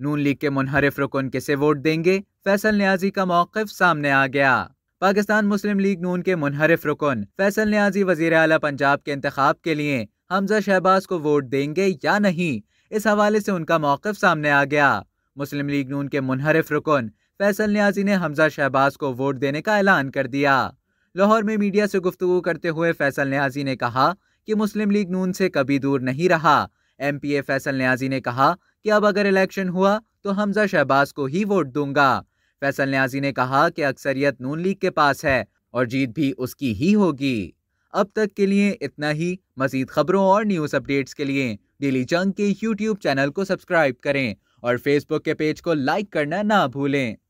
नून league के मुनहरफ रुकन किसे वोट देंगे फैसल न्याजी का मौकफ सामने आ गया पाकिस्तान मुस्लिम लीग नून के मुनहरफ रुकन फैसल न्याजी वजीर अला पंजाब के इंतखा के लिए हमजा शहबाज को वोट देंगे या नहीं इस हवाले से उनका मौकफ सामने आ गया मुस्लिम लीग नून के मुनहरफ रुकन फैसल न्याजी ने हमजा शहबाज को वोट देने का ऐलान कर दिया लाहौर में मीडिया से गुफ्तु करते हुए फैसल न्याजी ने कहा कि मुस्लिम लीग नून से कभी दूर नहीं रहा M P A Faisal Niazi ने कहा कि अब अगर इलेक्शन हुआ तो हमजा शहबाज को ही वोट दूंगा फैसल न्याजी ने कहा कि अक्सरियत नून लीग के पास है और जीत भी उसकी ही होगी अब तक के लिए इतना ही मजीद खबरों और न्यूज़ अपडेट्स के लिए डेली जंग के यूट्यूब चैनल को सब्सक्राइब करें और फेसबुक के पेज को लाइक करना ना भूलें